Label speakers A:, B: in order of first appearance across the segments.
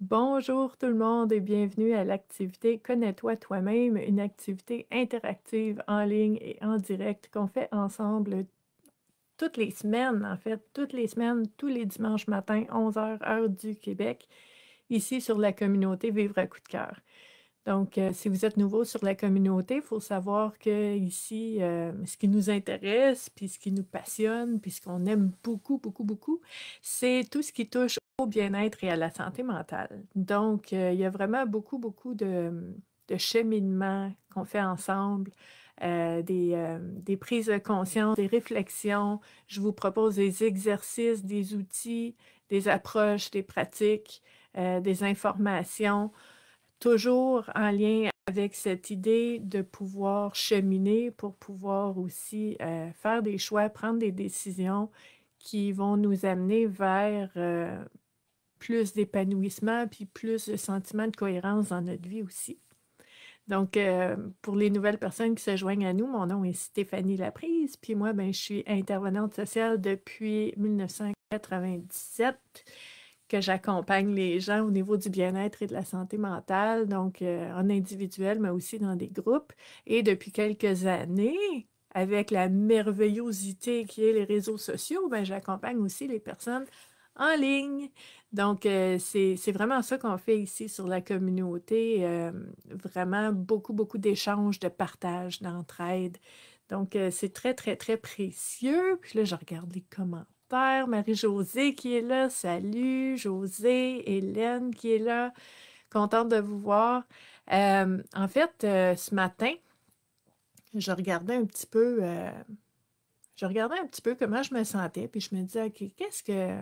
A: Bonjour tout le monde et bienvenue à l'activité Connais-toi toi-même, une activité interactive en ligne et en direct qu'on fait ensemble toutes les semaines, en fait, toutes les semaines, tous les dimanches matins, 11h, heure du Québec, ici sur la communauté Vivre à coup de cœur. Donc, euh, si vous êtes nouveau sur la communauté, il faut savoir que ici, euh, ce qui nous intéresse, puis ce qui nous passionne, puis ce qu'on aime beaucoup, beaucoup, beaucoup, c'est tout ce qui touche au bien-être et à la santé mentale. Donc, euh, il y a vraiment beaucoup, beaucoup de, de cheminement qu'on fait ensemble. des, prises de conscience, des réflexions. Je vous propose des exercices, des outils, des approches, des pratiques, des informations toujours en lien avec cette idée de pouvoir cheminer pour pouvoir aussi euh, faire des choix, prendre des décisions qui vont nous amener vers euh, plus d'épanouissement, puis plus de sentiment de cohérence dans notre vie aussi. Donc, euh, pour les nouvelles personnes qui se joignent à nous, mon nom est Stéphanie Laprise, puis moi, ben, je suis intervenante sociale depuis 1997 que j'accompagne les gens au niveau du bien-être et de la santé mentale, donc euh, en individuel, mais aussi dans des groupes. Et depuis quelques années, avec la merveillosité qui est les réseaux sociaux, ben, j'accompagne aussi les personnes en ligne. Donc, euh, c'est vraiment ça qu'on fait ici sur la communauté. Euh, vraiment beaucoup, beaucoup d'échanges, de partage, d'entraide. Donc, c'est très, très, très précieux. Puis là, je regarde les commentaires. Marie-Josée qui est là. Salut, Josée, Hélène qui est là. Contente de vous voir. Euh, en fait, euh, ce matin, je regardais un petit peu. Euh, je regardais un petit peu comment je me sentais, puis je me disais, OK, qu'est-ce que.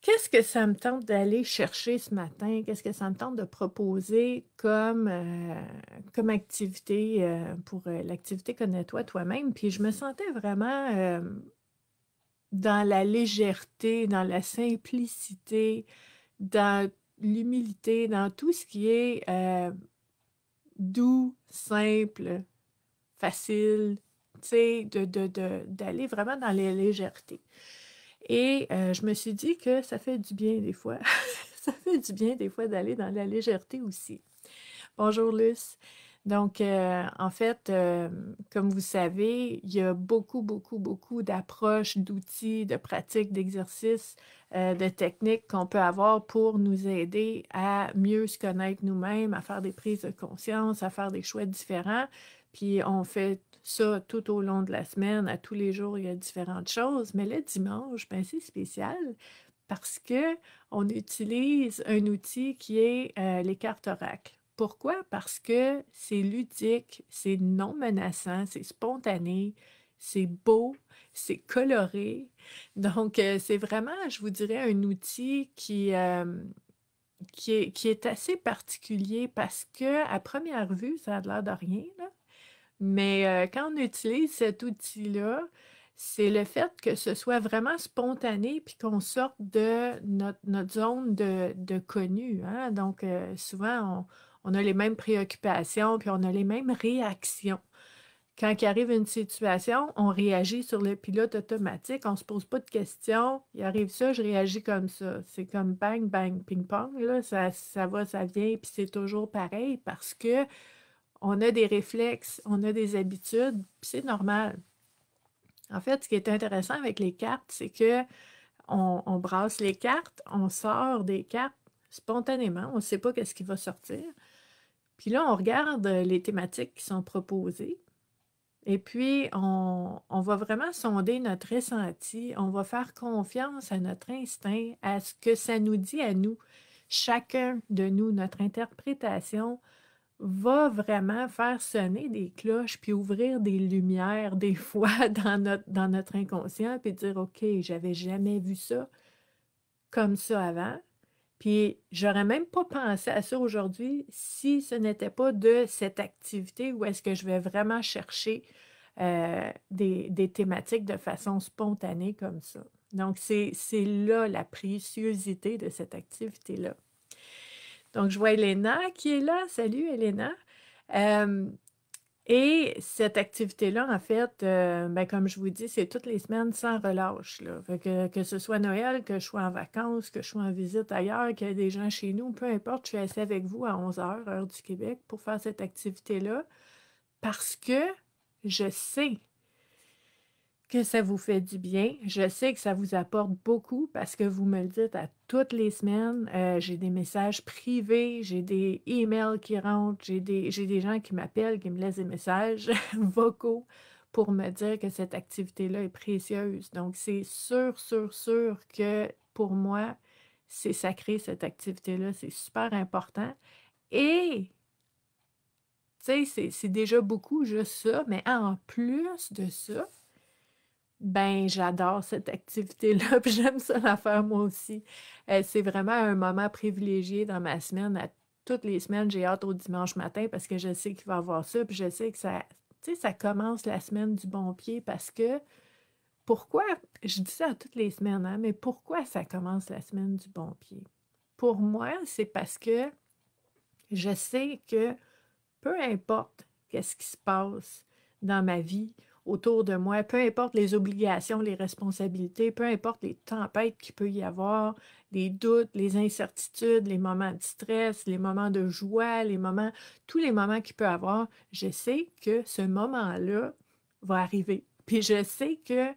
A: Qu'est-ce que ça me tente d'aller chercher ce matin? Qu'est-ce que ça me tente de proposer comme, comme activité pour l'activité Connais-toi toi-même? Puis je me sentais vraiment dans la légèreté, dans la simplicité, dans l'humilité, dans tout ce qui est euh, doux, simple, facile, d'aller de, de, de, vraiment dans les légèretés. Et euh, je me suis dit que ça fait du bien des fois. ça fait du bien des fois d'aller dans la légèreté aussi. Bonjour Luce. Donc, euh, en fait, euh, comme vous savez, il y a beaucoup, beaucoup, beaucoup d'approches, d'outils, de pratiques, d'exercices, euh, de techniques qu'on peut avoir pour nous aider à mieux se connaître nous-mêmes, à faire des prises de conscience, à faire des choix différents. Puis, on fait ça tout au long de la semaine. À tous les jours, il y a différentes choses. Mais le dimanche, ben, c'est spécial parce qu'on utilise un outil qui est les cartes oracles. Pourquoi? Parce que c'est ludique, c'est non menaçant, c'est spontané, c'est beau, c'est coloré. Donc, euh, c'est vraiment, je vous dirais, un outil qui, euh, qui, est, assez particulier parce que, à première vue, ça a l'air de rien, mais euh, quand on utilise cet outil-là, c'est le fait que ce soit vraiment spontané puis qu'on sorte de notre, zone de, connu. Hein. Donc, souvent, on, on a les mêmes préoccupations, puis on a les mêmes réactions. Quand il arrive une situation, on réagit sur le pilote automatique, on ne se pose pas de questions. Il arrive ça, je réagis comme ça. C'est comme bang, bang, ping-pong. Là, ça, va, ça vient, puis c'est toujours pareil parce que on a des réflexes, on a des habitudes, puis c'est normal. En fait, ce qui est intéressant avec les cartes, c'est que brasse les cartes, on sort des cartes spontanément, on ne sait pas qu'est-ce qui va sortir. Puis là, on regarde euh, les thématiques qui sont proposées. Et puis, on, va vraiment sonder notre ressenti, on va faire confiance à notre instinct, à ce que ça nous dit à nous. Chacun de nous, notre interprétation va vraiment faire sonner des cloches, puis ouvrir des lumières des fois dans notre, dans notre inconscient, puis dire, OK, j'avais jamais vu ça comme ça avant. Puis, j'aurais même pas pensé à ça aujourd'hui si ce n'était pas de cette activité où est-ce que je vais vraiment chercher euh, des, thématiques de façon spontanée comme ça. Donc, c'est là la préciosité de cette activité-là. Donc, je vois Elena qui est là. Salut, Elena. Euh, et cette activité-là, en fait, euh, ben, comme je vous dis, c'est toutes les semaines sans relâche. que, ce soit Noël, que je sois en vacances, que je sois en visite ailleurs, qu'il y ait des gens chez nous, peu importe, je suis assis avec vous à 11h, heure du Québec, pour faire cette activité-là, parce que je sais que ça vous fait du bien. Je sais que ça vous apporte beaucoup parce que vous me le dites à toutes les semaines. Euh, j'ai des messages privés, j'ai des emails qui rentrent, j'ai des, des gens qui m'appellent, qui me laissent des messages vocaux pour me dire que cette activité-là est précieuse. Donc, c'est sûr, sûr, sûr que pour moi, c'est sacré cette activité-là. C'est super important. Et, tu sais, c'est déjà beaucoup juste ça, mais en plus de ça, ben, j'adore cette activité-là, puis j'aime ça la faire moi aussi. Euh, c'est vraiment un moment privilégié dans ma semaine. À toutes les semaines, j'ai hâte au dimanche matin parce que je sais qu'il va y avoir ça, puis je sais que ça, ça commence la semaine du bon pied parce que pourquoi, je dis ça toutes les semaines, hein, mais pourquoi ça commence la semaine du bon pied? Pour moi, c'est parce que je sais que peu importe qu'est-ce qui se passe dans ma vie autour de moi, peu importe les obligations, les responsabilités, peu importe les tempêtes qu'il peut y avoir, les doutes, les incertitudes, les moments de stress, les moments de joie, les moments, tous les moments qu'il peut y avoir, je sais que ce moment-là va arriver. Puis je sais que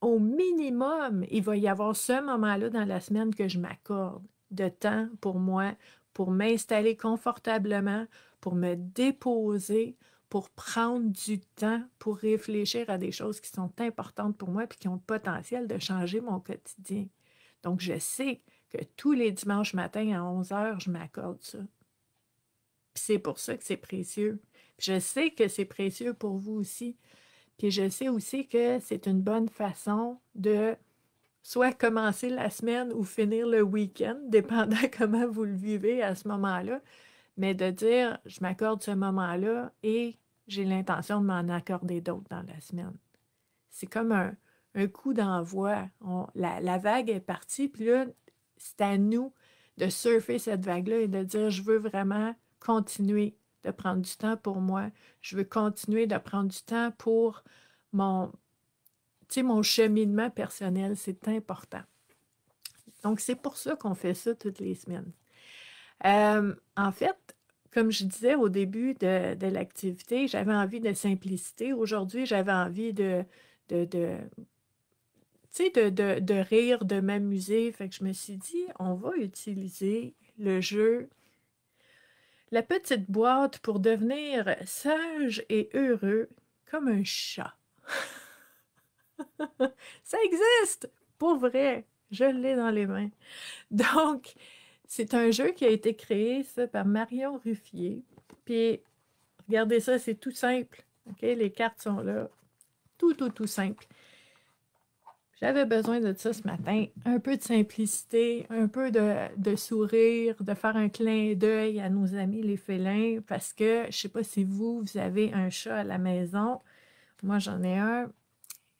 A: au minimum, il va y avoir ce moment-là dans la semaine que je m'accorde de temps pour moi, pour m'installer confortablement, pour me déposer, pour prendre du temps pour réfléchir à des choses qui sont importantes pour moi et qui ont le potentiel de changer mon quotidien. Donc, je sais que tous les dimanches matins à 11 heures, je m'accorde ça. c'est pour ça que c'est précieux. je sais que c'est précieux pour vous aussi. Puis je sais aussi que c'est une bonne façon de soit commencer la semaine ou finir le week-end, dépendant comment vous le vivez à ce moment-là mais de dire, je m'accorde ce moment-là et j'ai l'intention de m'en accorder d'autres dans la semaine. C'est comme un, coup d'envoi. La, la, vague est partie, puis là, c'est à nous de surfer cette vague-là et de dire, je veux vraiment continuer de prendre du temps pour moi. Je veux continuer de prendre du temps pour mon, mon cheminement personnel. C'est important. Donc, c'est pour ça qu'on fait ça toutes les semaines. Euh, en fait, comme je disais au début de, l'activité, j'avais envie de simplicité. Aujourd'hui, j'avais envie de, de, rire, de m'amuser. Fait que je me suis dit, on va utiliser le jeu, la petite boîte pour devenir sage et heureux comme un chat. Ça existe! Pour vrai, je l'ai dans les mains. Donc, c'est un jeu qui a été créé ça, par Marion Ruffier. Puis, regardez ça, c'est tout simple. OK? Les cartes sont là. Tout, tout, tout simple. J'avais besoin de ça ce matin. Un peu de simplicité, un peu de, sourire, de faire un clin d'œil à nos amis les félins, parce que je ne sais pas si vous, vous avez un chat à la maison. Moi, j'en ai un.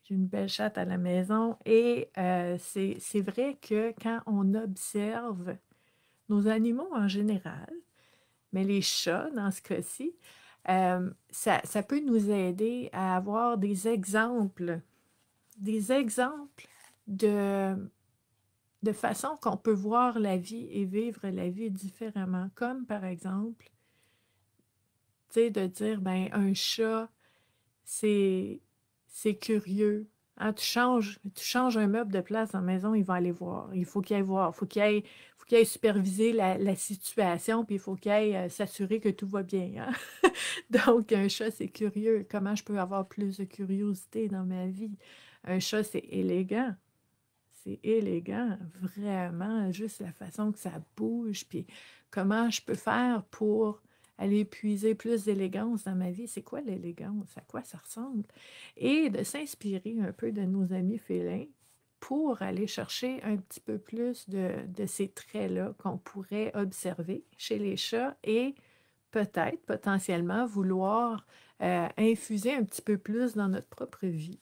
A: J'ai une belle chatte à la maison. Et euh, c'est vrai que quand on observe nos animaux en général, mais les chats dans ce cas-ci, euh, ça, peut nous aider à avoir des exemples, des exemples de, de façon qu'on peut voir la vie et vivre la vie différemment, comme par exemple, tu sais, de dire, ben, un chat, c'est curieux, Hein, tu, changes, un meuble de place en maison, il va aller voir. Il faut qu'il aille voir. Faut faut qu'il aille superviser la, situation, puis il faut qu'il aille euh, s'assurer que tout va bien. Hein. Donc, un chat, c'est curieux. Comment je peux avoir plus de curiosité dans ma vie? Un chat, c'est élégant. C'est élégant, vraiment. Juste la façon que ça bouge, puis comment je peux faire pour aller puiser plus d'élégance dans ma vie. C'est quoi l'élégance? À quoi ça ressemble? Et de s'inspirer un peu de nos amis félins pour aller chercher un petit peu plus de, ces traits-là qu'on pourrait observer chez les chats et peut-être potentiellement vouloir euh, infuser un petit peu plus dans notre propre vie.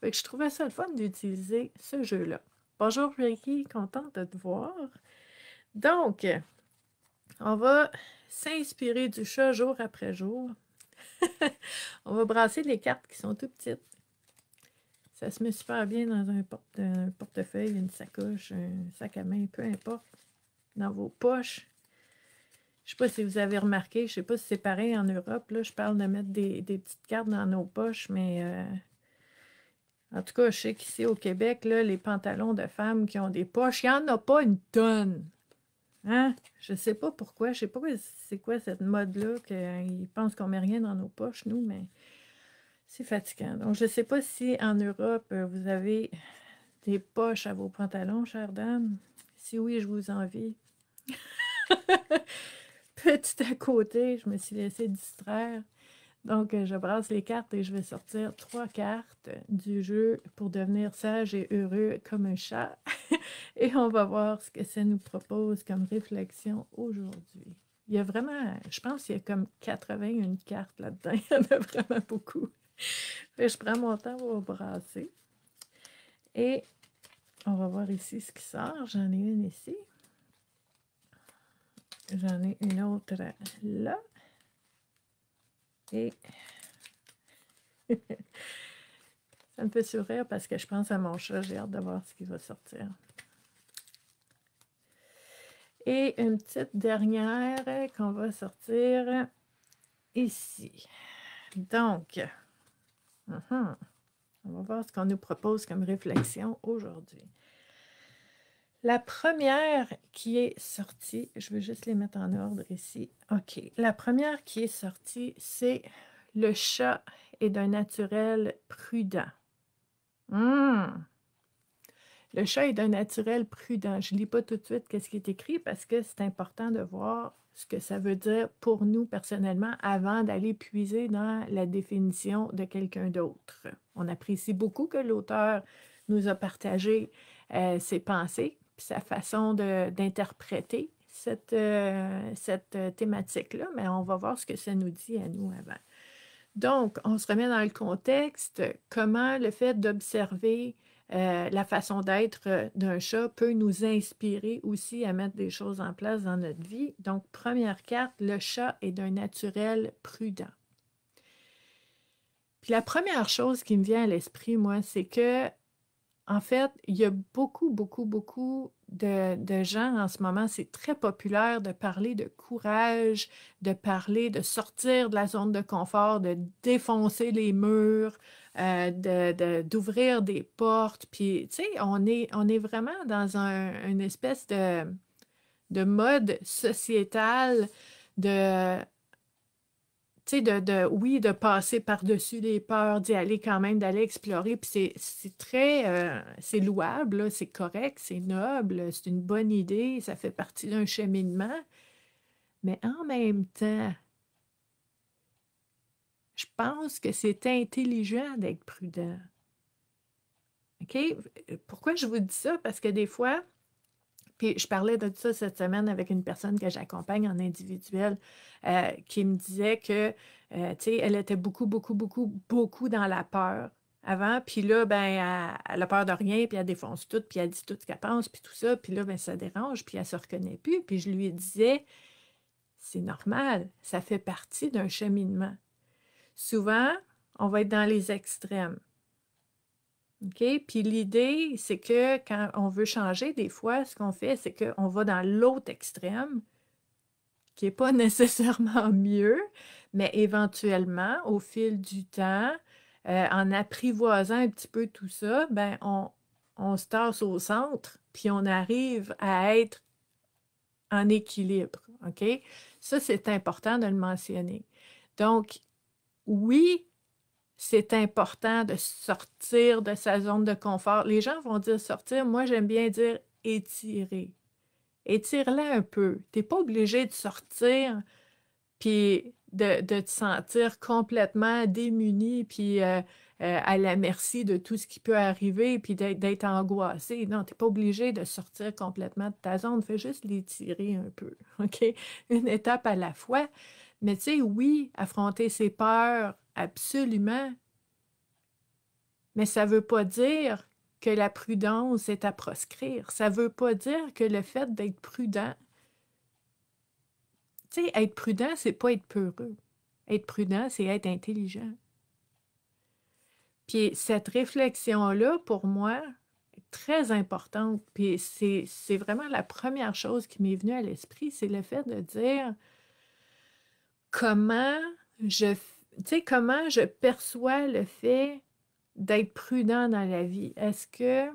A: Fait que je trouvais ça le fun d'utiliser ce jeu-là. Bonjour Ricky, contente de te voir. Donc, on va s'inspirer du chat jour après jour. on va brasser les cartes qui sont tout petites. Ça se met super bien dans un, portefeuille, une sacoche, un sac à main, peu importe, dans vos poches. Je ne sais pas si vous avez remarqué, je ne sais pas si c'est pareil en Europe. Là, je parle de mettre des, petites cartes dans nos poches, mais euh, en tout cas, je sais qu'ici au Québec, les pantalons de femmes qui ont des poches, il n'y en a pas une tonne. Hein? Je sais pas pourquoi. Je sais pas c'est quoi cette mode-là qu'ils pensent qu'on met rien dans nos poches, nous, mais c'est fatigant. Donc, je ne sais pas si en Europe, euh, vous avez des poches à vos pantalons, chère dame. Si oui, je vous envie. Petit à côté, je me suis laissée distraire. Donc, euh, je brasse les cartes et je vais sortir trois cartes du jeu pour devenir sage et heureux comme un chat. Et on va voir ce que ça nous propose comme réflexion aujourd'hui. Il y a vraiment, je pense qu'il y a comme 81 cartes là-dedans. Il y en a vraiment beaucoup. je prends mon temps pour brasser. Et on va voir ici ce qui sort. J'en ai une ici. J'en ai une autre là. Et ça me fait sourire parce que je pense à mon chat. J'ai hâte de voir ce qui va sortir. Et une petite dernière qu'on va sortir ici. Donc, uh-huh. on va voir ce qu'on nous propose comme réflexion aujourd'hui. La première qui est sortie, je vais juste les mettre en ordre ici. OK. La première qui est sortie, c'est le chat est d'un naturel prudent. Hmm. Le chat est d'un naturel prudent. Je ne lis pas tout de suite quest ce qui est écrit parce que c'est important de voir ce que ça veut dire pour nous personnellement avant d'aller puiser dans la définition de quelqu'un d'autre. On apprécie beaucoup que l'auteur nous a partagé euh, ses pensées, sa façon d'interpréter cette, euh, cette thématique-là, mais on va voir ce que ça nous dit à nous avant. Donc, on se remet dans le contexte, comment le fait d'observer euh, la façon d'être euh, d'un chat peut nous inspirer aussi à mettre des choses en place dans notre vie. Donc, première carte, le chat est d'un naturel prudent. Puis la première chose qui me vient à l'esprit, moi, c'est que, en fait, il y a beaucoup, beaucoup, beaucoup de gens en ce moment, c'est très populaire de parler de courage, de parler de sortir de la zone de confort, de défoncer les murs, euh, d'ouvrir des portes. on est, on est vraiment dans un, une espèce de, mode sociétal de de, oui, de passer par-dessus les peurs, d'y aller quand même, d'aller explorer. c'est très, euh, c'est louable, c'est correct, c'est noble, c'est une bonne idée, ça fait partie d'un cheminement. Mais en même temps, je pense que c'est intelligent d'être prudent. OK? Pourquoi je vous dis ça? Parce que des fois, puis je parlais de ça cette semaine avec une personne que j'accompagne en individuel euh, qui me disait que, euh, tu sais, elle était beaucoup, beaucoup, beaucoup, beaucoup dans la peur avant. Puis là, ben, elle, a peur de rien, puis elle défonce tout, puis elle dit tout ce qu'elle pense, puis tout ça. Puis là, ben, ça dérange, puis elle se reconnaît plus. Puis je lui disais, c'est normal, ça fait partie d'un cheminement souvent, on va être dans les extrêmes. OK? Puis l'idée, c'est que quand on veut changer, des fois, ce qu'on fait, c'est qu'on va dans l'autre extrême, qui n'est pas nécessairement mieux, mais éventuellement, au fil du temps, euh, en apprivoisant un petit peu tout ça, ben on, on se tasse au centre, puis on arrive à être en équilibre. OK? Ça, c'est important de le mentionner. Donc, oui, c'est important de sortir de sa zone de confort. Les gens vont dire sortir, moi j'aime bien dire étirer. Étire-la un peu. Tu n'es pas obligé de sortir puis de, te sentir complètement démuni puis euh, euh, à la merci de tout ce qui peut arriver puis d'être angoissé. Non, tu n'es pas obligé de sortir complètement de ta zone. Fais juste l'étirer un peu. Une étape à la fois. Mais tu sais, oui, affronter ses peurs, absolument. Mais ça ne veut pas dire que la prudence est à proscrire. Ça ne veut pas dire que le fait d'être prudent, tu sais, être prudent, c'est pas être peureux. Être prudent, c'est être intelligent. Puis cette réflexion-là, pour moi, est très importante. Puis c'est vraiment la première chose qui m'est venue à l'esprit, c'est le fait de dire, comment je, comment je perçois le fait d'être prudent dans la vie. Est-ce que,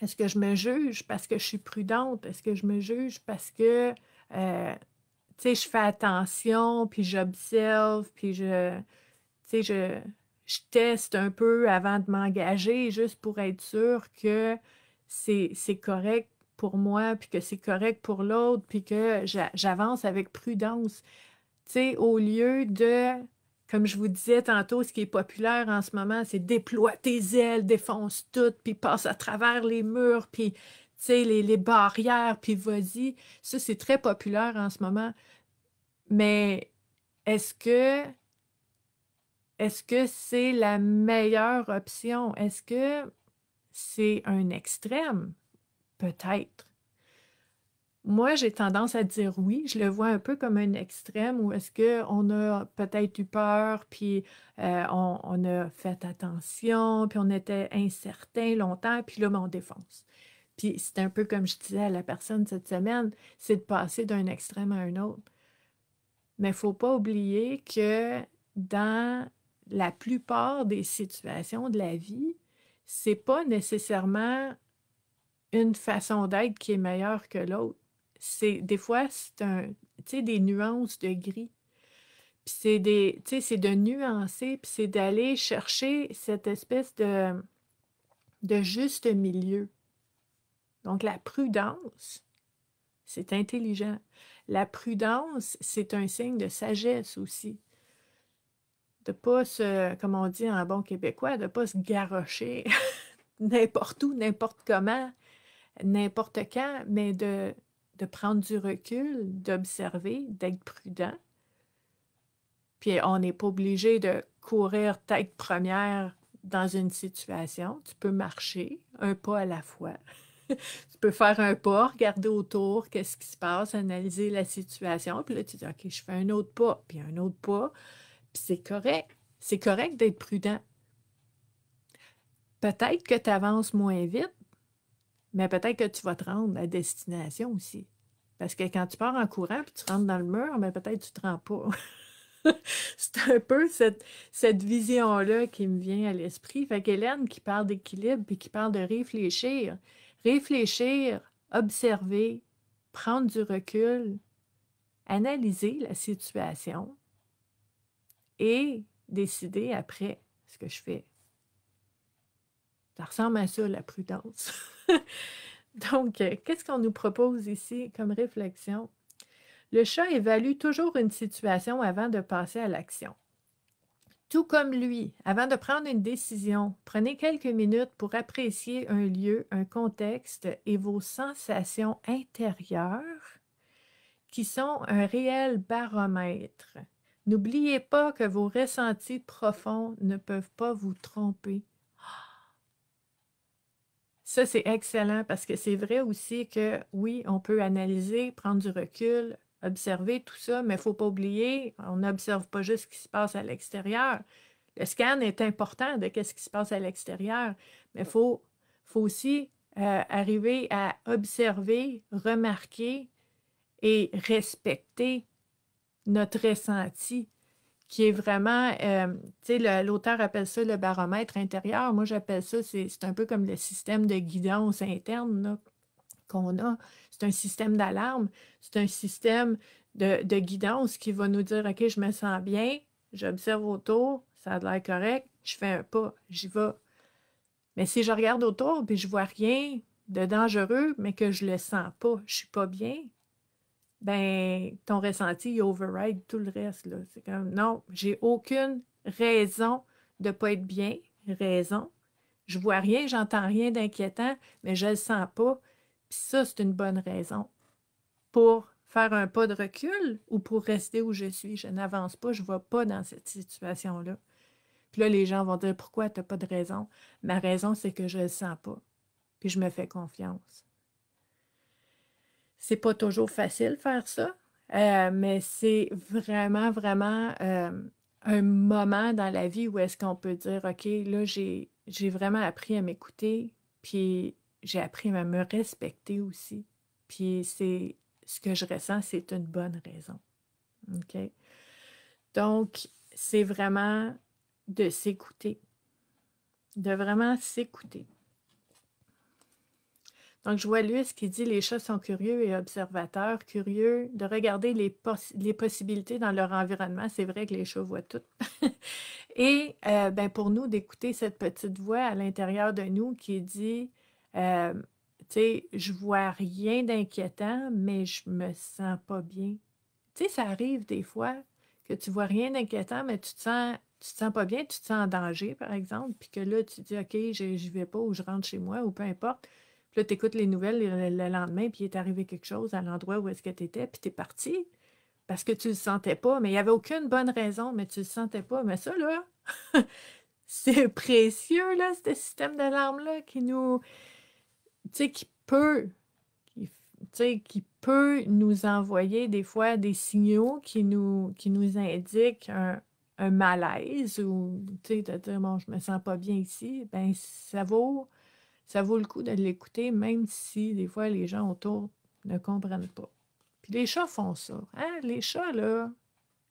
A: est que je me juge parce que je suis prudente? Est-ce que je me juge parce que, euh, je fais attention, puis j'observe, puis je, sais, je, teste un peu avant de m'engager juste pour être sûr que c'est correct pour moi, puis que c'est correct pour l'autre, puis que j'avance avec prudence. Tu sais, au lieu de, comme je vous disais tantôt, ce qui est populaire en ce moment, c'est déploie tes ailes, défonce tout, puis passe à travers les murs, puis, tu sais, les, les barrières, puis vas-y. Ça, c'est très populaire en ce moment. Mais est-ce que est-ce que c'est la meilleure option? Est-ce que c'est un extrême? Peut-être. Moi, j'ai tendance à dire oui. Je le vois un peu comme un extrême où est-ce qu'on a peut-être eu peur, puis euh, on, a fait attention, puis on était incertain longtemps, puis là, ben, on défonce. Puis c'est un peu comme je disais à la personne cette semaine, c'est de passer d'un extrême à un autre. Mais il ne faut pas oublier que dans la plupart des situations de la vie, ce n'est pas nécessairement une façon d'être qui est meilleure que l'autre des fois, c'est un, des nuances de gris. Puis c'est de nuancer, puis c'est d'aller chercher cette espèce de, de juste milieu. Donc la prudence, c'est intelligent. La prudence, c'est un signe de sagesse aussi. De pas se, comme on dit en bon québécois, de pas se garrocher n'importe où, n'importe comment, n'importe quand, mais de de prendre du recul, d'observer, d'être prudent. Puis on n'est pas obligé de courir tête première dans une situation. Tu peux marcher un pas à la fois. tu peux faire un pas, regarder autour, qu'est-ce qui se passe, analyser la situation. Puis là, tu dis, OK, je fais un autre pas, puis un autre pas. Puis c'est correct. C'est correct d'être prudent. Peut-être que tu avances moins vite, mais peut-être que tu vas te rendre à destination aussi. Parce que quand tu pars en courant puis tu rentres dans le mur, mais peut-être tu ne te rends pas. c'est un peu cette, vision-là qui me vient à l'esprit. Fait qu'Hélène qui parle d'équilibre et qui parle de réfléchir. Réfléchir, observer, prendre du recul, analyser la situation et décider après ce que je fais. Ça ressemble à ça, la prudence. Donc, euh, qu'est-ce qu'on nous propose ici comme réflexion? Le chat évalue toujours une situation avant de passer à l'action. Tout comme lui, avant de prendre une décision, prenez quelques minutes pour apprécier un lieu, un contexte et vos sensations intérieures qui sont un réel baromètre. N'oubliez pas que vos ressentis profonds ne peuvent pas vous tromper. Ça, c'est excellent parce que c'est vrai aussi que oui, on peut analyser, prendre du recul, observer tout ça, mais il ne faut pas oublier, on n'observe pas juste ce qui se passe à l'extérieur. Le scan est important de quest ce qui se passe à l'extérieur, mais il faut, aussi euh, arriver à observer, remarquer et respecter notre ressenti qui est vraiment, euh, tu sais, l'auteur appelle ça le baromètre intérieur. Moi, j'appelle ça, c'est un peu comme le système de guidance interne qu'on a. C'est un système d'alarme, c'est un système de, guidance qui va nous dire, OK, je me sens bien, j'observe autour, ça a l'air correct, je fais un pas, j'y vais. Mais si je regarde autour et je vois rien de dangereux, mais que je le sens pas, je suis pas bien, ben ton ressenti il override tout le reste. Là. C'est comme non, j'ai aucune raison de ne pas être bien, raison. Je vois rien, j'entends rien d'inquiétant, mais je le sens pas. Puis ça, c'est une bonne raison pour faire un pas de recul ou pour rester où je suis. Je n'avance pas, je ne vais pas dans cette situation-là. Puis là, les gens vont dire pourquoi tu n'as pas de raison. Ma raison, c'est que je ne le sens pas. Puis je me fais confiance c'est pas toujours facile faire ça, euh, mais c'est vraiment, vraiment euh, un moment dans la vie où est-ce qu'on peut dire, OK, là, j'ai, j'ai vraiment appris à m'écouter, puis j'ai appris à me respecter aussi. Puis c'est ce que je ressens, c'est une bonne raison. OK? Donc, c'est vraiment de s'écouter, de vraiment s'écouter. Donc, je vois ce qui dit Les chats sont curieux et observateurs, curieux de regarder les, possibilités dans leur environnement. C'est vrai que les chats voient tout. et euh, ben, pour nous, d'écouter cette petite voix à l'intérieur de nous qui dit euh, Tu sais, je vois rien d'inquiétant, mais je me sens pas bien. Tu sais, ça arrive des fois que tu vois rien d'inquiétant, mais tu te sens tu te sens pas bien, tu te sens en danger, par exemple, puis que là, tu dis, OK, je ne vais pas ou je rentre chez moi ou peu importe, puis là, tu écoutes les nouvelles le, lendemain, puis il est arrivé quelque chose à l'endroit où est-ce que tu étais, puis tu es parti parce que tu le sentais pas, mais il n'y avait aucune bonne raison, mais tu le sentais pas. Mais ça, là, c'est précieux, là, ce système d'alarme-là qui nous. Tu sais, qui peut. qui peut nous envoyer des fois des signaux qui nous, indiquent un, malaise ou, tu de dire, bon, je me sens pas bien ici. Ben, ça vaut ça vaut le coup de l'écouter, même si des fois les gens autour ne comprennent pas. Puis les chats font ça. Hein? Les chats, là,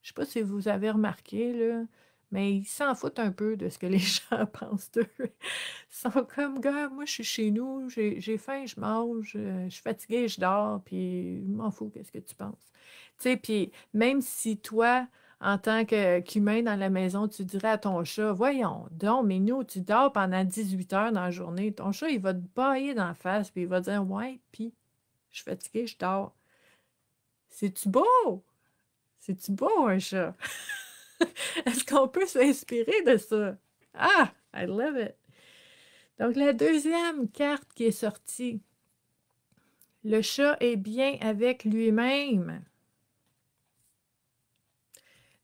A: je sais pas si vous avez remarqué, là, mais ils s'en foutent un peu de ce que les chats pensent d'eux. Ils sont comme, gars, moi, je suis chez nous, j'ai faim, je mange, euh, je suis fatiguée, je dors, puis je m'en fous, qu'est-ce que tu penses? Tu sais, puis même si toi, en tant euh, qu'humain dans la maison, tu dirais à ton chat, voyons, donc, mais nous, tu dors pendant 18 heures dans la journée. Ton chat, il va te bailler dans la face, puis il va dire, ouais, puis je suis fatiguée, je dors. C'est-tu beau? C'est-tu beau, un chat? Est-ce qu'on peut s'inspirer de ça? Ah, I love it. Donc, la deuxième carte qui est sortie, le chat est bien avec lui-même.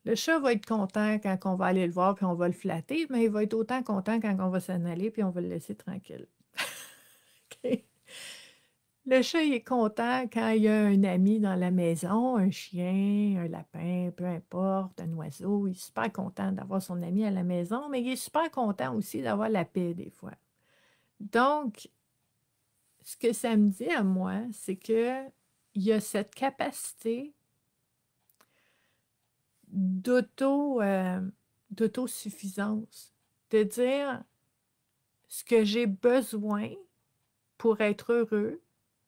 A: Le chat va être content quand on va aller le voir puis on va le flatter, mais il va être autant content quand on va s'en aller puis on va le laisser tranquille. Le chat il est content quand il y a un ami dans la maison, un chien, un lapin, peu importe, un oiseau. Il est super content d'avoir son ami à la maison, mais il est super content aussi d'avoir la paix des fois. Donc, ce que ça me dit à moi, c'est que y a cette capacité d'auto, euh, d'autosuffisance, de dire ce que j'ai besoin pour être heureux,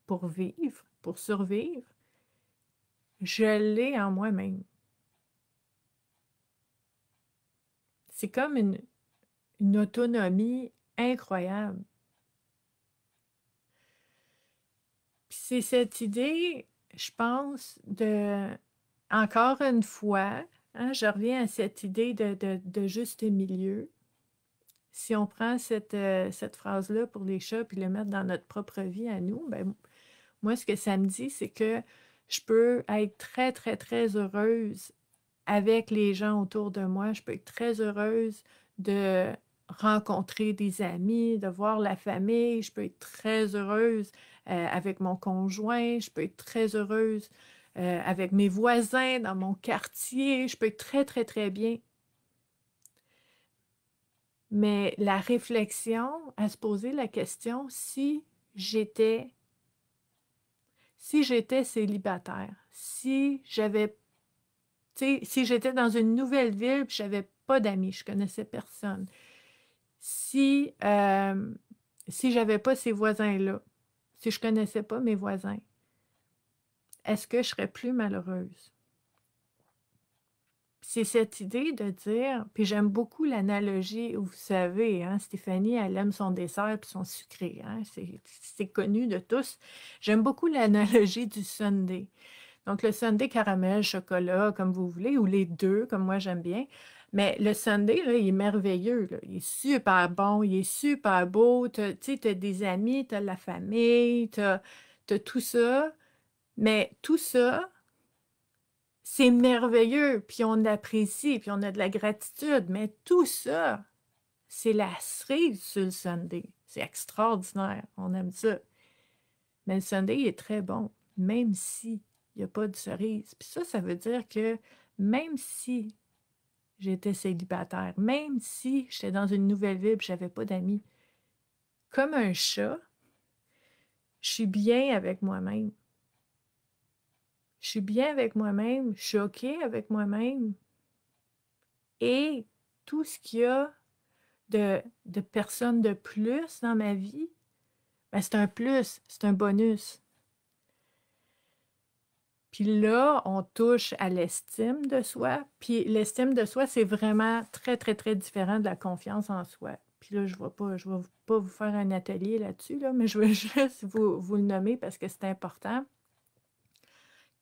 A: pour vivre, pour survivre, je l'ai en moi-même. C'est comme une, une autonomie incroyable. c'est cette idée, je pense, de encore une fois, hein, je reviens à cette idée de, juste milieu. Si on prend cette, euh, phrase-là pour les chats et le mettre dans notre propre vie à nous, ben, moi, ce que ça me dit, c'est que je peux être très, très, très heureuse avec les gens autour de moi. Je peux être très heureuse de rencontrer des amis, de voir la famille. Je peux être très heureuse euh, avec mon conjoint. Je peux être très heureuse euh, avec mes voisins, dans mon quartier. Je peux très, très, très bien. Mais la réflexion à se poser la question si j'étais si j'étais célibataire, si j'avais si j'étais dans une nouvelle ville et je n'avais pas d'amis, je connaissais personne. Si, euh, si je n'avais pas ces voisins-là, si je ne connaissais pas mes voisins, est-ce que je serais plus malheureuse? C'est cette idée de dire, puis j'aime beaucoup l'analogie, vous savez, hein, Stéphanie, elle aime son dessert puis son sucré, hein, c'est connu de tous. J'aime beaucoup l'analogie du sundae. Donc le sundae caramel, chocolat, comme vous voulez, ou les deux, comme moi j'aime bien. Mais le Sunday, il est merveilleux. Il est super bon, il est super beau. Tu as des amis, tu as la famille, tu as, tout ça. Mais tout ça, c'est merveilleux, puis on apprécie, puis on a de la gratitude, mais tout ça, c'est la cerise sur le Sunday. C'est extraordinaire, on aime ça. Mais le Sunday est très bon, même si n'y a pas de cerise. Puis ça, ça veut dire que même si j'étais célibataire, même si j'étais dans une nouvelle ville et n'avais pas d'amis, comme un chat, je suis bien avec moi-même. Je suis bien avec moi-même, je suis OK avec moi-même. Et tout ce qu'il y a de, de, personnes de plus dans ma vie, ben, c'est un plus, c'est un bonus. Puis là, on touche à l'estime de soi. Puis l'estime de soi, c'est vraiment très, très, très différent de la confiance en soi. Puis là, je ne vais, pas, je vais pas vous faire un atelier là-dessus, là, mais je vais juste vous le nommer parce que c'est important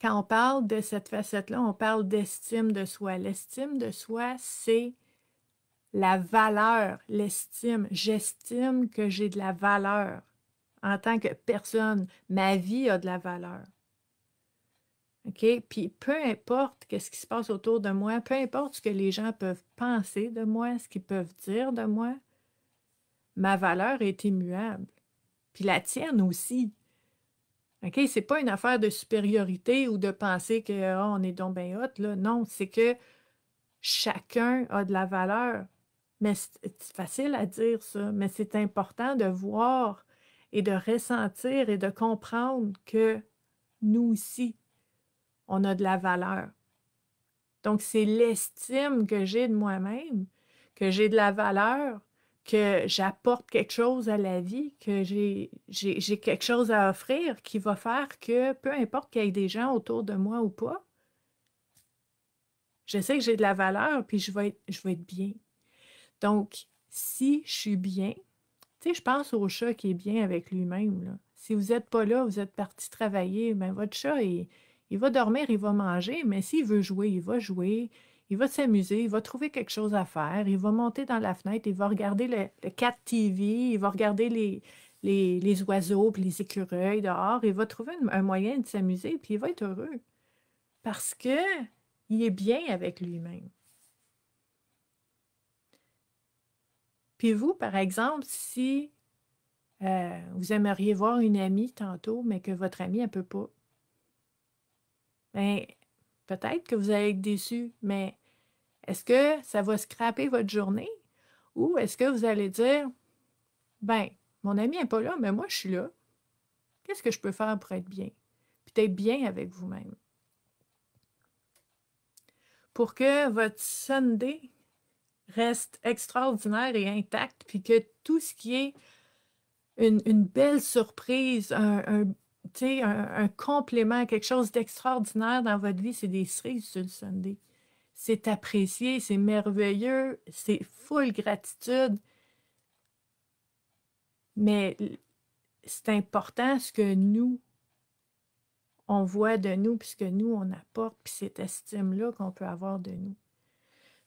A: quand on parle de cette facette-là, on parle d'estime de soi. L'estime de soi, c'est la valeur, l'estime. J'estime que j'ai de la valeur en tant que personne. Ma vie a de la valeur. OK? Puis peu importe ce qui se passe autour de moi, peu importe ce que les gens peuvent penser de moi, ce qu'ils peuvent dire de moi, ma valeur est immuable. Puis la tienne aussi. OK? C'est pas une affaire de supériorité ou de penser que ah, on est donc bien hot, Non, c'est que chacun a de la valeur. Mais c'est facile à dire ça, mais c'est important de voir et de ressentir et de comprendre que nous aussi, on a de la valeur. Donc, c'est l'estime que j'ai de moi-même, que j'ai de la valeur, que j'apporte quelque chose à la vie, que j'ai quelque chose à offrir qui va faire que peu importe qu'il y ait des gens autour de moi ou pas, je sais que j'ai de la valeur, puis je vais être, je vais être bien. Donc, si je suis bien, tu sais, je pense au chat qui est bien avec lui-même. Si vous n'êtes pas là, vous êtes parti travailler, ben votre chat, il va dormir, il va manger, mais s'il veut jouer, il va jouer. Il va s'amuser, il va trouver quelque chose à faire, il va monter dans la fenêtre, il va regarder le, Cat TV, il va regarder les, les, les oiseaux puis les écureuils dehors, il va trouver un moyen de s'amuser puis il va être heureux parce que il est bien avec lui-même. Puis vous, par exemple, si euh, vous aimeriez voir une amie tantôt, mais que votre amie, elle ne peut pas, bien, Peut-être que vous allez être déçu, mais est-ce que ça va scraper votre journée? Ou est-ce que vous allez dire, ben, mon ami n'est pas là, mais moi, je suis là. Qu'est-ce que je peux faire pour être bien? Puis être bien avec vous-même. Pour que votre Sunday reste extraordinaire et intact, puis que tout ce qui est une, belle surprise, un un, complément, quelque chose d'extraordinaire dans votre vie, c'est des cerises sur le Sunday. C'est apprécié, c'est merveilleux, c'est full gratitude. Mais c'est important ce que nous, on voit de nous, puis ce que nous, on apporte, puis cette estime-là qu'on peut avoir de nous.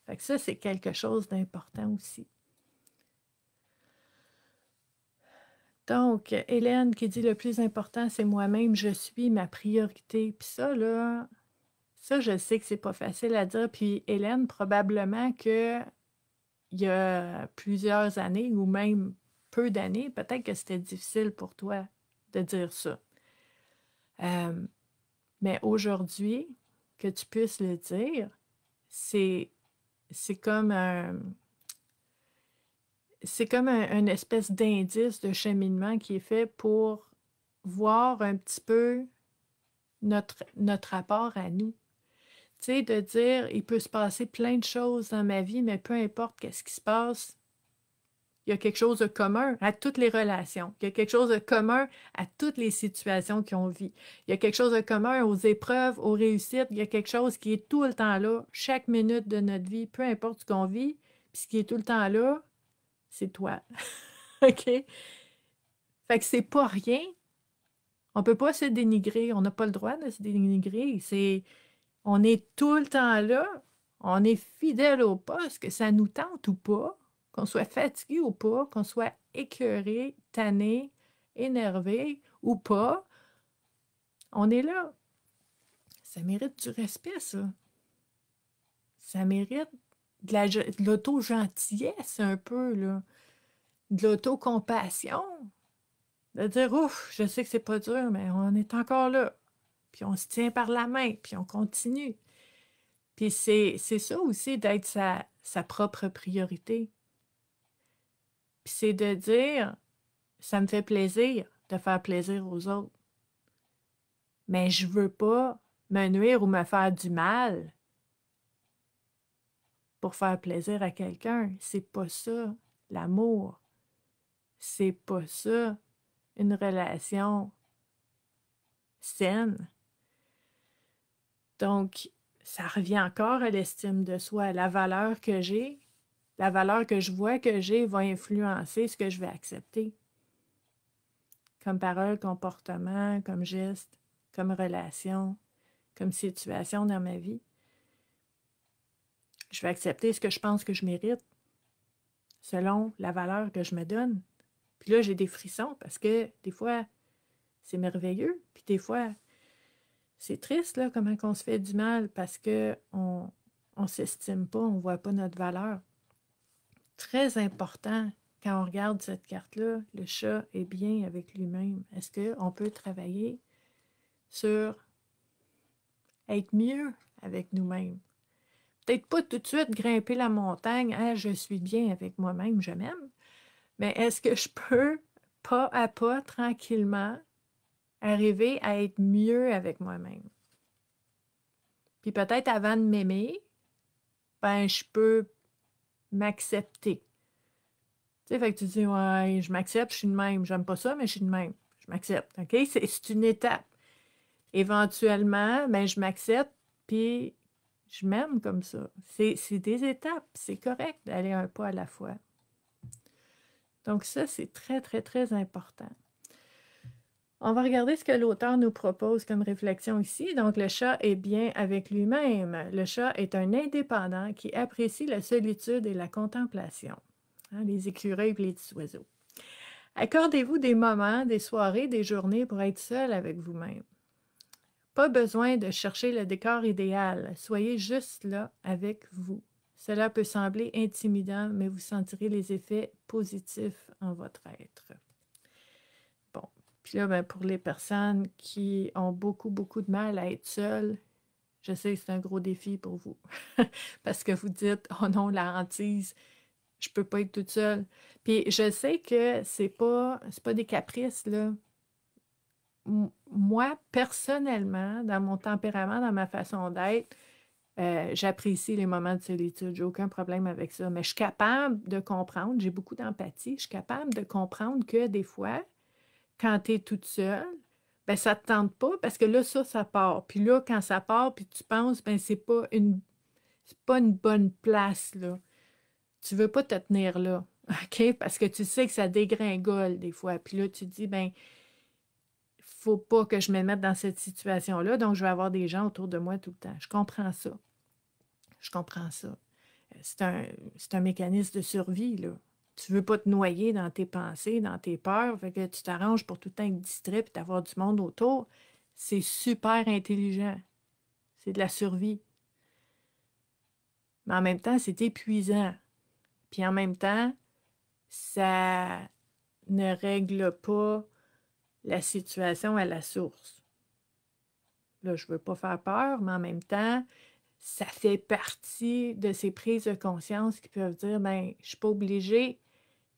A: Fait que ça, c'est quelque chose d'important aussi. Donc, Hélène qui dit le plus important, c'est moi-même, je suis ma priorité. Puis ça, là, ça, je sais que c'est pas facile à dire. Puis Hélène, probablement que il y a plusieurs années ou même peu d'années, peut-être que c'était difficile pour toi de dire ça. Euh, mais aujourd'hui, que tu puisses le dire, c'est, c'est comme un, c'est comme un, une espèce d'indice de cheminement qui est fait pour voir un petit peu notre, notre rapport à nous. Tu sais, de dire, il peut se passer plein de choses dans ma vie, mais peu importe qu'est-ce qui se passe, il y a quelque chose de commun à toutes les relations. Il y a quelque chose de commun à toutes les situations qu'on vit. Il y a quelque chose de commun aux épreuves, aux réussites. Il y a quelque chose qui est tout le temps là, chaque minute de notre vie, peu importe ce qu'on vit, puis ce qui est tout le temps là, c'est toi. OK? Fait que c'est pas rien. On peut pas se dénigrer. On n'a pas le droit de se dénigrer. C'est, on est tout le temps là. On est fidèle au poste, que ça nous tente ou pas, qu'on soit fatigué ou pas, qu'on soit écœuré, tanné, énervé ou pas. On est là. Ça mérite du respect, ça. Ça mérite de, l'auto-gentillesse un peu, de l'auto-compassion. De dire, ouf, je sais que c'est pas dur, mais on est encore là. Puis on se tient par la main, puis on continue. Puis c'est, ça aussi d'être sa, sa propre priorité. Puis c'est de dire, ça me fait plaisir de faire plaisir aux autres. Mais je veux pas me nuire ou me faire du mal pour faire plaisir à quelqu'un. C'est pas ça, l'amour. C'est pas ça, une relation saine. Donc, ça revient encore à l'estime de soi, la valeur que j'ai, la valeur que je vois que j'ai va influencer ce que je vais accepter comme parole, comportement, comme geste, comme relation, comme situation dans ma vie. Je vais accepter ce que je pense que je mérite selon la valeur que je me donne. Puis là, j'ai des frissons parce que des fois, c'est merveilleux. Puis des fois, c'est triste, là, comment on se fait du mal parce qu'on on s'estime pas, on ne voit pas notre valeur. Très important, quand on regarde cette carte-là, le chat est bien avec lui-même. Est-ce qu'on peut travailler sur être mieux avec nous-mêmes? peut-être pas tout de suite grimper la montagne, ah, je suis bien avec moi-même, je m'aime, mais est-ce que je peux, pas à pas, tranquillement, arriver à être mieux avec moi-même? Puis peut-être avant de m'aimer, ben je peux m'accepter. Tu sais, fait que tu dis, ouais, je m'accepte, je suis de même, j'aime pas ça, mais je suis de même, je m'accepte. OK? C'est une étape. Éventuellement, ben, je m'accepte, puis je m'aime comme ça. C'est des étapes. C'est correct d'aller un pas à la fois. Donc ça, c'est très, très, très important. On va regarder ce que l'auteur nous propose comme réflexion ici. Donc, le chat est bien avec lui-même. Le chat est un indépendant qui apprécie la solitude et la contemplation. Hein, les écureuils et les oiseaux. Accordez-vous des moments, des soirées, des journées pour être seul avec vous-même. Pas besoin de chercher le décor idéal. Soyez juste là avec vous. Cela peut sembler intimidant, mais vous sentirez les effets positifs en votre être. Bon, puis là, ben, pour les personnes qui ont beaucoup, beaucoup de mal à être seules, je sais que c'est un gros défi pour vous. Parce que vous dites, oh non, la hantise, je peux pas être toute seule. Puis je sais que c'est pas, c'est pas des caprices, là moi, personnellement, dans mon tempérament, dans ma façon d'être, euh, j'apprécie les moments de solitude. J'ai aucun problème avec ça. Mais je suis capable de comprendre, j'ai beaucoup d'empathie, je suis capable de comprendre que des fois, quand tu es toute seule, ben, ça ne te tente pas parce que là, ça, ça part. Puis là, quand ça part, puis tu penses, ben, c'est pas une pas une bonne place, là. Tu veux pas te tenir là. OK? Parce que tu sais que ça dégringole des fois. Puis là, tu dis, ben, faut pas que je me mette dans cette situation-là. Donc, je vais avoir des gens autour de moi tout le temps. Je comprends ça. Je comprends ça. Euh, c'est un, un, mécanisme de survie, là. Tu veux pas te noyer dans tes pensées, dans tes peurs, fait que tu t'arranges pour tout le temps être distrait et d'avoir du monde autour. C'est super intelligent. C'est de la survie. Mais en même temps, c'est épuisant. Puis en même temps, ça ne règle pas la situation à la source. Là, je ne veux pas faire peur, mais en même temps, ça fait partie de ces prises de conscience qui peuvent dire ben, je ne suis pas obligée,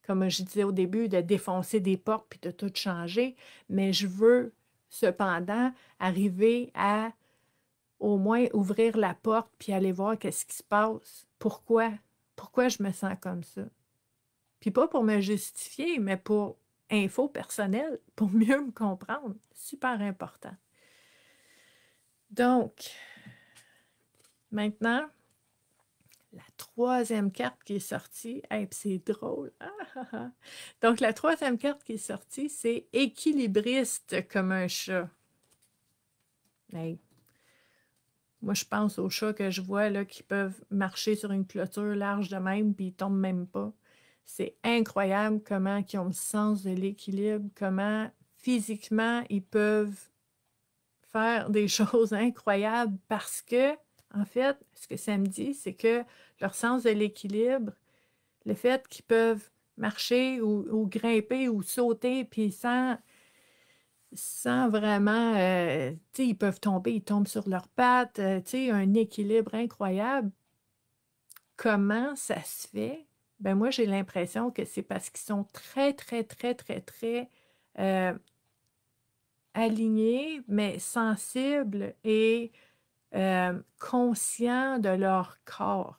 A: comme je disais au début, de défoncer des portes puis de tout changer, mais je veux cependant arriver à au moins ouvrir la porte puis aller voir qu'est-ce qui se passe. Pourquoi? Pourquoi je me sens comme ça? Puis pas pour me justifier, mais pour infos personnelles pour mieux me comprendre. Super important. Donc, maintenant, la troisième carte qui est sortie, eh, c'est drôle. Ah, ah, ah, Donc, la troisième carte qui est sortie, c'est équilibriste comme un chat. Moi, je pense aux chats que je vois là, qui peuvent marcher sur une clôture large de même, puis ils tombent même pas. C'est incroyable comment ils ont le sens de l'équilibre, comment physiquement ils peuvent faire des choses incroyables parce que, en fait, ce que ça me dit, c'est que leur sens de l'équilibre, le fait qu'ils peuvent marcher ou, grimper ou sauter, puis sans, sans vraiment, euh, sais ils peuvent tomber, ils tombent sur leurs pattes, euh, sais un équilibre incroyable. Comment ça se fait ben moi, j'ai l'impression que c'est parce qu'ils sont très, très, très, très, très euh, alignés, mais sensibles et euh, conscients de leur corps.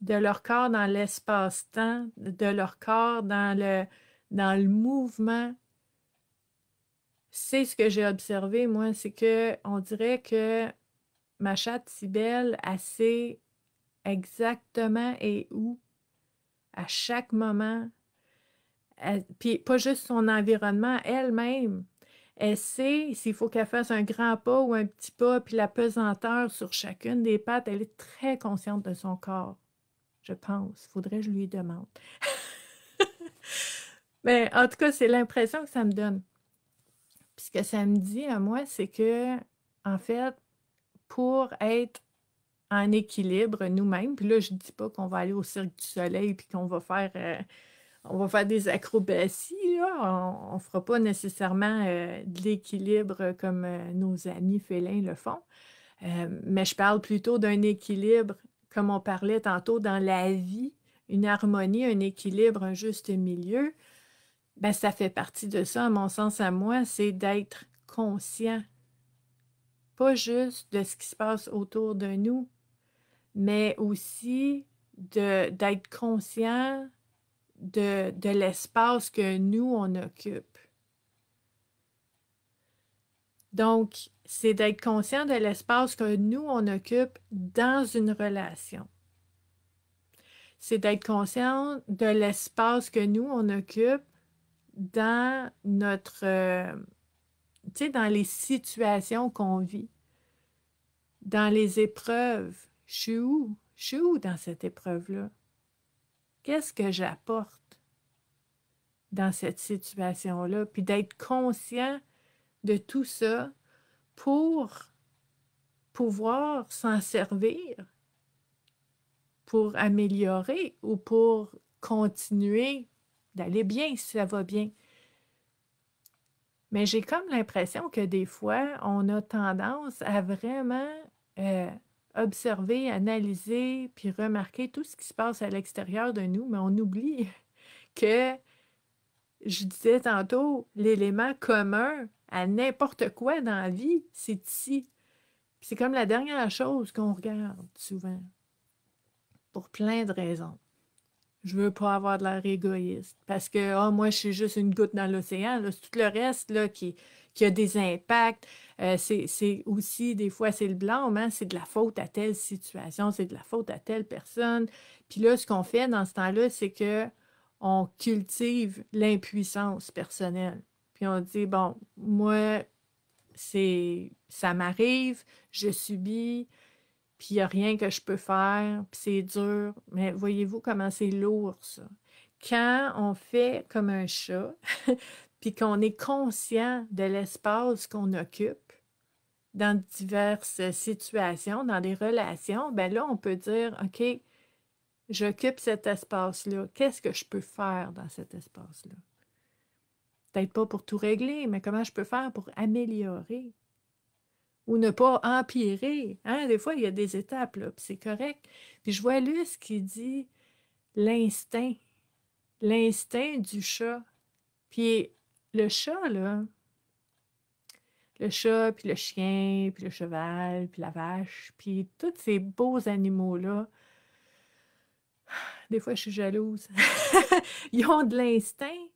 A: De leur corps dans l'espace-temps, de leur corps dans le, dans le mouvement. C'est ce que j'ai observé, moi, c'est que on dirait que ma chatte belle assez exactement et où à chaque moment. puis pas juste son environnement, elle-même. Elle sait s'il faut qu'elle fasse un grand pas ou un petit pas, puis la pesanteur sur chacune des pattes, elle est très consciente de son corps. Je pense. Faudrait que je lui demande. Mais en tout cas, c'est l'impression que ça me donne. Puis ce que ça me dit à moi, c'est que, en fait, pour être en équilibre nous-mêmes. Puis là, je ne dis pas qu'on va aller au Cirque du Soleil puis qu'on va faire euh, on va faire des acrobaties. On ne fera pas nécessairement euh, de l'équilibre comme euh, nos amis félins le font. mais je parle plutôt d'un équilibre, comme on parlait tantôt, dans la vie, une harmonie, un équilibre, un juste milieu. Ben, ça fait partie de ça, à mon sens, à moi, c'est d'être conscient, pas juste de ce qui se passe autour de nous, mais aussi d'être conscient de, l'espace que nous, on occupe. Donc, c'est d'être conscient de l'espace que nous, on occupe dans une relation. C'est d'être conscient de l'espace que nous, on occupe dans notre, tu sais, dans les situations qu'on vit, dans les épreuves, je suis où? Je suis où dans cette épreuve-là? Qu'est-ce que j'apporte dans cette situation-là? Puis d'être conscient de tout ça pour pouvoir s'en servir pour améliorer ou pour continuer d'aller bien si ça va bien. Mais j'ai comme l'impression que des fois, on a tendance à vraiment euh, observer, analyser, puis remarquer tout ce qui se passe à l'extérieur de nous, mais on oublie que, je disais tantôt, l'élément commun à n'importe quoi dans la vie, c'est ici. C'est comme la dernière chose qu'on regarde souvent, pour plein de raisons. Je veux pas avoir de l'air égoïste parce que oh, moi, je suis juste une goutte dans l'océan. C'est tout le reste là, qui, qui a des impacts euh, c'est aussi, des fois, c'est le blanc, hein, c'est de la faute à telle situation, c'est de la faute à telle personne. Puis là, ce qu'on fait dans ce temps-là, c'est que on cultive l'impuissance personnelle. Puis on dit, bon, moi, c'est ça m'arrive, je subis, puis il n'y a rien que je peux faire, puis c'est dur. Mais voyez-vous comment c'est lourd, ça. Quand on fait comme un chat, puis qu'on est conscient de l'espace qu'on occupe, dans diverses euh, situations, dans des relations, ben là, on peut dire, OK, j'occupe cet espace-là. Qu'est-ce que je peux faire dans cet espace-là? Peut-être pas pour tout régler, mais comment je peux faire pour améliorer ou ne pas empirer. Hein, des fois, il y a des étapes, là, puis c'est correct. Puis je vois ce qui dit l'instinct, l'instinct du chat. Puis le chat, là, le chat, puis le chien, puis le cheval, puis la vache, puis tous ces beaux animaux-là. Des fois, je suis jalouse. ils ont de l'instinct,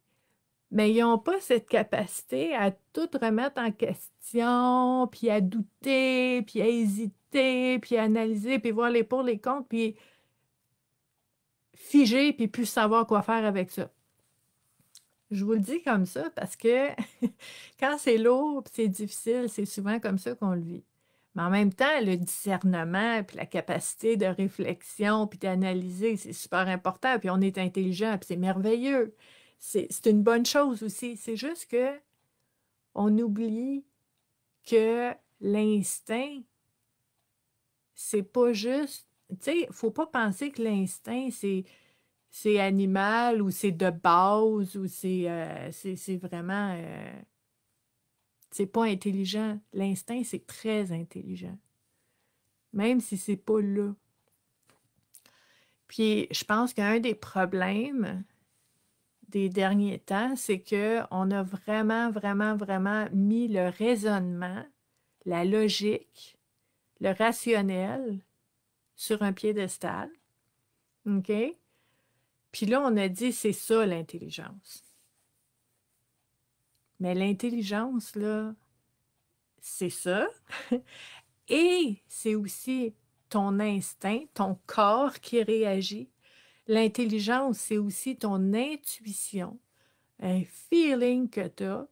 A: mais ils n'ont pas cette capacité à tout remettre en question, puis à douter, puis à hésiter, puis à analyser, puis voir les pour, les contre, puis figer, puis plus savoir quoi faire avec ça. Je vous le dis comme ça parce que quand c'est lourd, c'est difficile, c'est souvent comme ça qu'on le vit. Mais en même temps, le discernement, puis la capacité de réflexion, puis d'analyser, c'est super important. Puis on est intelligent, puis c'est merveilleux. C'est une bonne chose aussi. C'est juste que on oublie que l'instinct, c'est pas juste. Tu sais, il ne faut pas penser que l'instinct, c'est c'est animal ou c'est de base ou c'est euh, vraiment. Euh, c'est pas intelligent. L'instinct, c'est très intelligent. Même si c'est pas là. Puis je pense qu'un des problèmes des derniers temps, c'est qu'on a vraiment, vraiment, vraiment mis le raisonnement, la logique, le rationnel sur un piédestal. OK? Puis là, on a dit, c'est ça l'intelligence. Mais l'intelligence, là, c'est ça. Et c'est aussi ton instinct, ton corps qui réagit. L'intelligence, c'est aussi ton intuition, un feeling que tu as,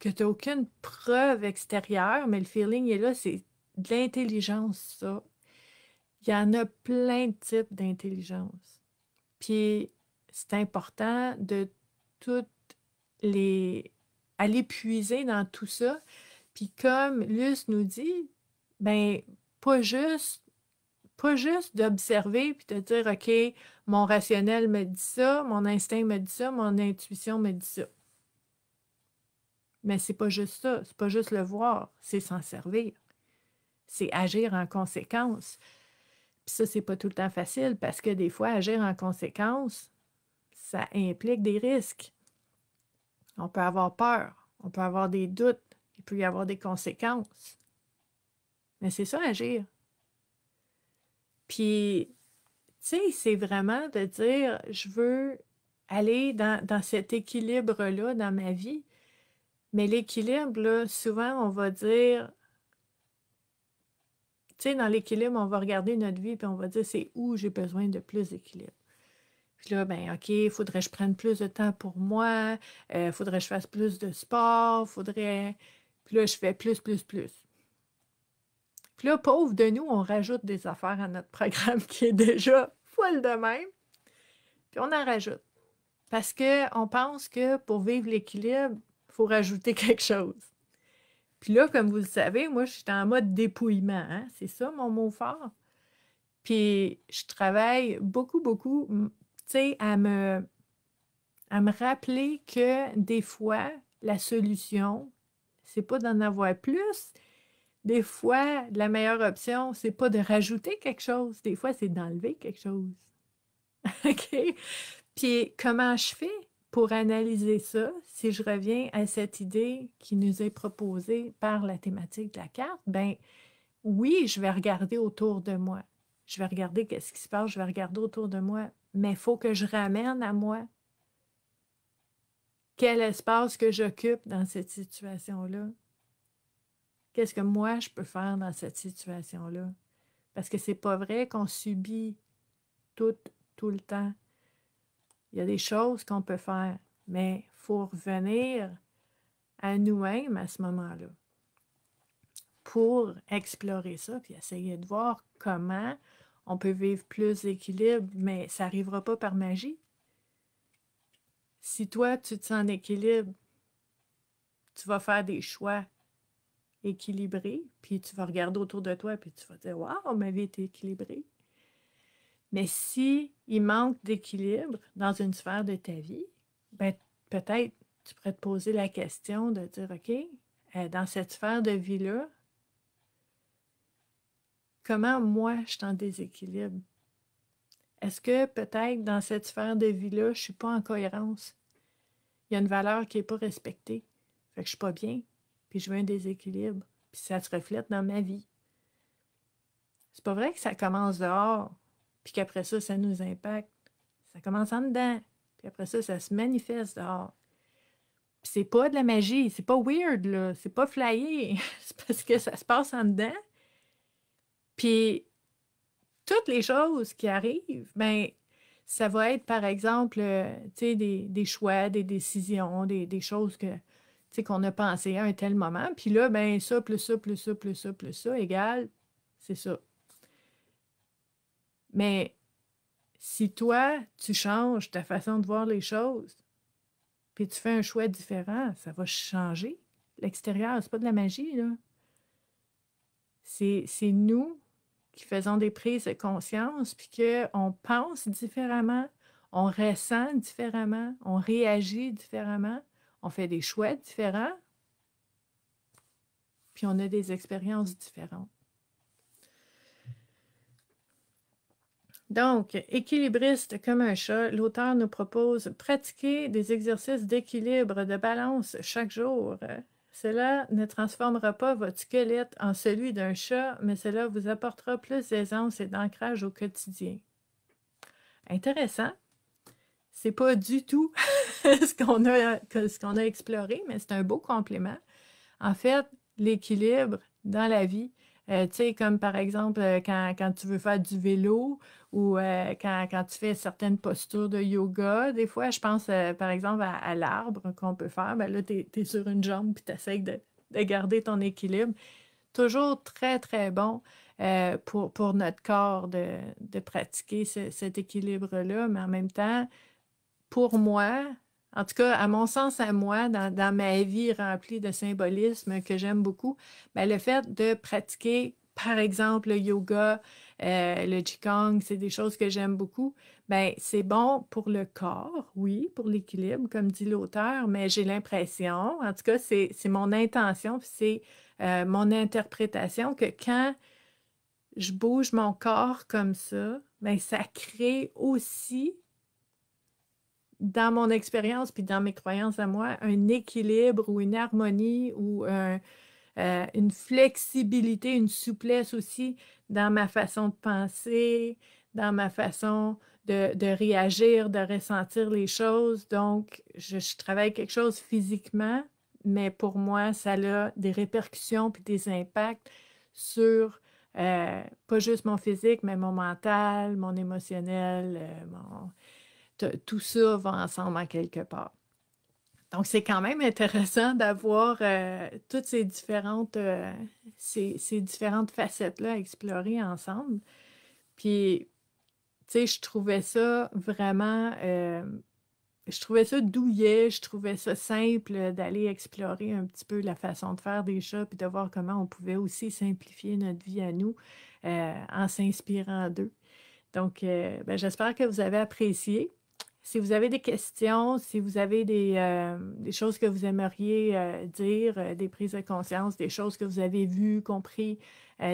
A: que tu n'as aucune preuve extérieure, mais le feeling est là, c'est de l'intelligence, ça. Il y en a plein de types d'intelligence. Puis c'est important de toutes les. aller puiser dans tout ça. Puis comme Luce nous dit, ben pas juste pas juste d'observer puis de dire OK, mon rationnel me dit ça, mon instinct me dit ça, mon intuition me dit ça. Mais c'est pas juste ça, c'est pas juste le voir, c'est s'en servir. C'est agir en conséquence. Puis ça, c'est pas tout le temps facile parce que des fois, agir en conséquence, ça implique des risques. On peut avoir peur, on peut avoir des doutes, il peut y avoir des conséquences. Mais c'est ça, agir. Puis, tu sais, c'est vraiment de dire, je veux aller dans, dans cet équilibre-là dans ma vie. Mais l'équilibre, souvent, on va dire, tu sais, dans l'équilibre, on va regarder notre vie puis on va dire c'est où j'ai besoin de plus d'équilibre. Puis là, ben OK, faudrait que je prenne plus de temps pour moi, euh, faudrait que je fasse plus de sport, faudrait. Puis là, je fais plus, plus, plus. Puis là, pauvre de nous, on rajoute des affaires à notre programme qui est déjà folle de même. Puis on en rajoute. Parce qu'on pense que pour vivre l'équilibre, il faut rajouter quelque chose. Puis là, comme vous le savez, moi, je suis en mode dépouillement. Hein, c'est ça mon mot fort. Puis je travaille beaucoup, beaucoup, tu sais, à me, à me rappeler que des fois, la solution, c'est pas d'en avoir plus. Des fois, la meilleure option, c'est pas de rajouter quelque chose. Des fois, c'est d'enlever quelque chose. OK? Puis comment je fais? pour analyser ça, si je reviens à cette idée qui nous est proposée par la thématique de la carte, ben oui, je vais regarder autour de moi. Je vais regarder qu'est-ce qui se passe, je vais regarder autour de moi, mais il faut que je ramène à moi quel espace que j'occupe dans cette situation-là. Qu'est-ce que moi je peux faire dans cette situation-là? Parce que c'est pas vrai qu'on subit tout, tout le temps il y a des choses qu'on peut faire, mais il faut revenir à nous-mêmes à ce moment-là pour explorer ça, puis essayer de voir comment on peut vivre plus d'équilibre, mais ça n'arrivera pas par magie. Si toi, tu te sens en équilibre, tu vas faire des choix équilibrés, puis tu vas regarder autour de toi, puis tu vas dire Waouh, ma vie est équilibrée. Mais si il manque d'équilibre dans une sphère de ta vie, ben, peut-être tu pourrais te poser la question de dire, OK, euh, dans cette sphère de vie-là, comment moi je suis en déséquilibre? Est-ce que peut-être dans cette sphère de vie-là, je ne suis pas en cohérence? Il y a une valeur qui n'est pas respectée. Fait que je ne suis pas bien, puis je veux un déséquilibre, puis ça se reflète dans ma vie. C'est pas vrai que ça commence dehors puis qu'après ça, ça nous impacte. Ça commence en dedans, puis après ça, ça se manifeste dehors. Puis c'est pas de la magie, c'est pas weird, là, c'est pas flyé, c'est parce que ça se passe en dedans. Puis toutes les choses qui arrivent, ben ça va être, par exemple, euh, sais des, des, choix, des décisions, des, choses que qu'on a pensé à un tel moment. Puis là, ben ça, plus ça, plus ça, plus ça, plus ça, égale, c'est ça. Mais si toi, tu changes ta façon de voir les choses, puis tu fais un choix différent, ça va changer. L'extérieur, c'est pas de la magie, là. C'est nous qui faisons des prises de conscience, puis qu'on pense différemment, on ressent différemment, on réagit différemment, on fait des choix différents, puis on a des expériences différentes. Donc, équilibriste comme un chat, l'auteur nous propose pratiquer des exercices d'équilibre, de balance chaque jour. Cela ne transformera pas votre squelette en celui d'un chat, mais cela vous apportera plus d'aisance et d'ancrage au quotidien. Intéressant. C'est pas du tout ce qu'on a exploré, mais c'est un beau complément. En fait, l'équilibre dans la vie, euh, tu sais, comme par exemple, euh, quand, tu veux faire du vélo ou euh, quand, tu fais certaines postures de yoga, des fois, je pense par exemple à, l'arbre qu'on peut faire. Ben là, tu es, sur une jambe puis tu essaies de, garder ton équilibre. Toujours très, très bon pour, notre corps de, pratiquer cet équilibre-là, mais en même temps, pour moi, en tout cas, à mon sens, à moi, dans, ma vie remplie de symbolisme que j'aime beaucoup, ben, le fait de pratiquer, par exemple, le yoga, euh, le qigong, c'est des choses que j'aime beaucoup. Ben, c'est bon pour le corps, oui, pour l'équilibre, comme dit l'auteur, mais j'ai l'impression, en tout cas, c'est mon intention, c'est euh, mon interprétation que quand je bouge mon corps comme ça, ben, ça crée aussi dans mon expérience puis dans mes croyances à moi, un équilibre ou une harmonie ou euh, une flexibilité, une souplesse aussi dans ma façon de penser, dans ma façon de, réagir, de ressentir les choses. Donc, je, travaille quelque chose physiquement, mais pour moi, ça a des répercussions puis des impacts sur euh, pas juste mon physique, mais mon mental, mon émotionnel, euh, mon tout ça va ensemble à quelque part. Donc, c'est quand même intéressant d'avoir euh, toutes ces différentes, euh, ces, différentes facettes-là à explorer ensemble. Puis, tu sais, je trouvais ça vraiment, euh, je trouvais ça douillet, je trouvais ça simple d'aller explorer un petit peu la façon de faire des chats, puis de voir comment on pouvait aussi simplifier notre vie à nous en s'inspirant d'eux. Donc, ben, j'espère que vous avez apprécié. Si vous avez des questions, si vous avez des, euh, choses que vous aimeriez euh, dire, euh, des prises de conscience, des choses que vous avez vues, compris,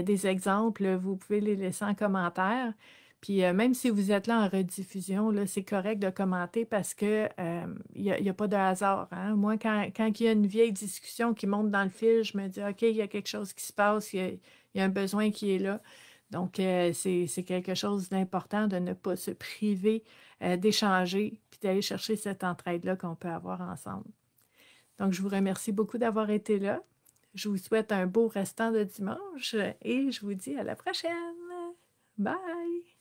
A: des exemples, vous pouvez les laisser en commentaire. Puis même si vous êtes là en rediffusion, c'est correct de commenter parce qu'il il n'y a, pas de hasard. Hein. Moi, quand, quand, il y a une vieille discussion qui monte dans le fil, je me dis OK, il y a quelque chose qui se passe, il y a, il y a un besoin qui est là. Donc, c'est quelque chose d'important de ne pas se priver euh, d'échanger, puis d'aller chercher cette entraide-là qu'on peut avoir ensemble. Donc, je vous remercie beaucoup d'avoir été là. Je vous souhaite un beau restant de dimanche et je vous dis à la prochaine. Bye!